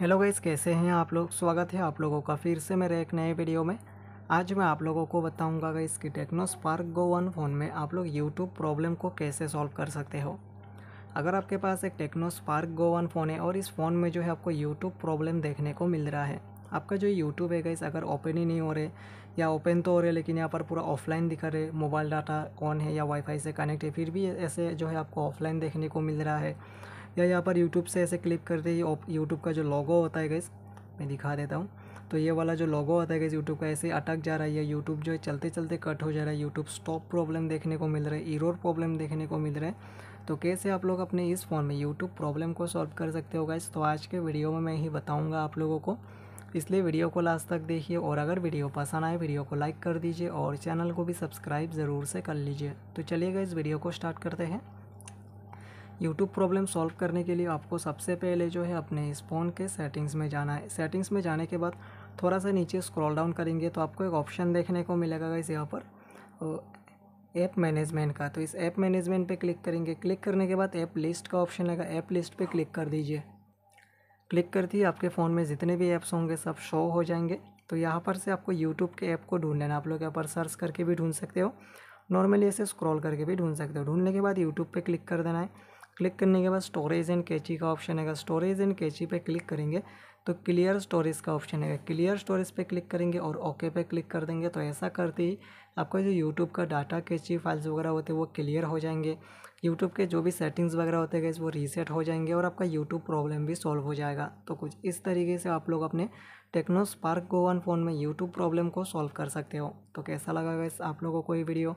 hello guys कैसे हैं आप लोग स्वागत है आप लोगों का फिर से मेरे एक नए वीडियो में आज मैं आप लोगों को बताऊंगा गाइस कि Tecno Spark Go one phone में आप लोग यूट्यूब प्रॉब्लम को कैसे सॉल्व कर सकते हो अगर आपके पास एक Tecno Spark Go one phone है और इस फ़ोन में जो है आपको यूट्यूब प्रॉब्लम देखने को मिल रहा है आपका जो यूट्यूब है गाइस अगर ओपन ही नहीं हो रहे या ओपन तो हो रहे लेकिन यहाँ पर पूरा ऑफलाइन दिखा रहे मोबाइल डाटा ऑन है या वाईफाई से कनेक्ट है फिर भी ऐसे जो है आपको ऑफलाइन देखने को मिल रहा है या यहाँ पर यूट्यूब से ऐसे क्लिक करते ही यूट्यूब का जो लॉगो होता है गैस मैं दिखा देता हूँ तो ये वाला जो लॉगो होता है गैस यूट्यूब का ऐसे अटक जा रहा है या यूट्यूब जो है चलते चलते कट हो जा रहा है यूट्यूब स्टॉप प्रॉब्लम देखने को मिल रहा है इरोर प्रॉब्लम देखने को मिल रहा है तो कैसे आप लोग अपने इस फ़ोन में यूट्यूब प्रॉब्लम को सॉल्व कर सकते हो गैस तो आज के वीडियो में मैं ही बताऊँगा आप लोगों को इसलिए वीडियो को लास्ट तक देखिए और अगर वीडियो पसंद आए वीडियो को लाइक कर दीजिए और चैनल को भी सब्सक्राइब ज़रूर से कर लीजिए तो चलिएगा इस वीडियो को स्टार्ट करते हैं यूट्यूब प्रॉब्लम सॉल्व करने के लिए आपको सबसे पहले जो है अपने इस फ़ोन के सेटिंग्स में जाना है सेटिंग्स में जाने के बाद थोड़ा सा नीचे स्क्रॉल डाउन करेंगे तो आपको एक ऑप्शन देखने को मिलेगा इस यहाँ पर ऐप मैनेजमेंट का तो इस ऐप मैनेजमेंट पे क्लिक करेंगे क्लिक करने के बाद ऐप लिस्ट का ऑप्शन आएगा ऐप लिस्ट पे क्लिक कर दीजिए क्लिक करती है आपके फ़ोन में जितने भी ऐप्स होंगे सब शो हो जाएंगे तो यहाँ पर से आपको यूट्यूब के ऐप को ढूंढ लेना आप लोग यहाँ पर सर्च करके भी ढूंढ सकते हो नॉर्मली ऐसे स्क्रॉल करके भी ढूंढ सकते हो ढूंढने के बाद यूट्यूब पर क्लिक कर देना है क्लिक करने के बाद स्टोरेज एंड कैची का ऑप्शन है स्टोरेज एंड कैची पे क्लिक करेंगे तो क्लियर स्टोरेज का ऑप्शन है क्लियर स्टोरेज पे क्लिक करेंगे और ओके पे क्लिक कर देंगे तो ऐसा करते ही आपका जो यूट्यूब का डाटा कैची फाइल्स वगैरह होते हैं वो क्लियर हो जाएंगे यूट्यूब के जो भी सेटिंग्स वगैरह होते हैं वो रीसेट हो जाएंगे और आपका यूट्यूब प्रॉब्लम भी सॉल्व हो जाएगा तो कुछ इस तरीके से आप लोग अपने टेक्नो स्पार्क गोवन फ़ोन में यूट्यूब प्रॉब्लम को सॉल्व कर सकते हो तो कैसा लगा गैस आप लोगों को ये वीडियो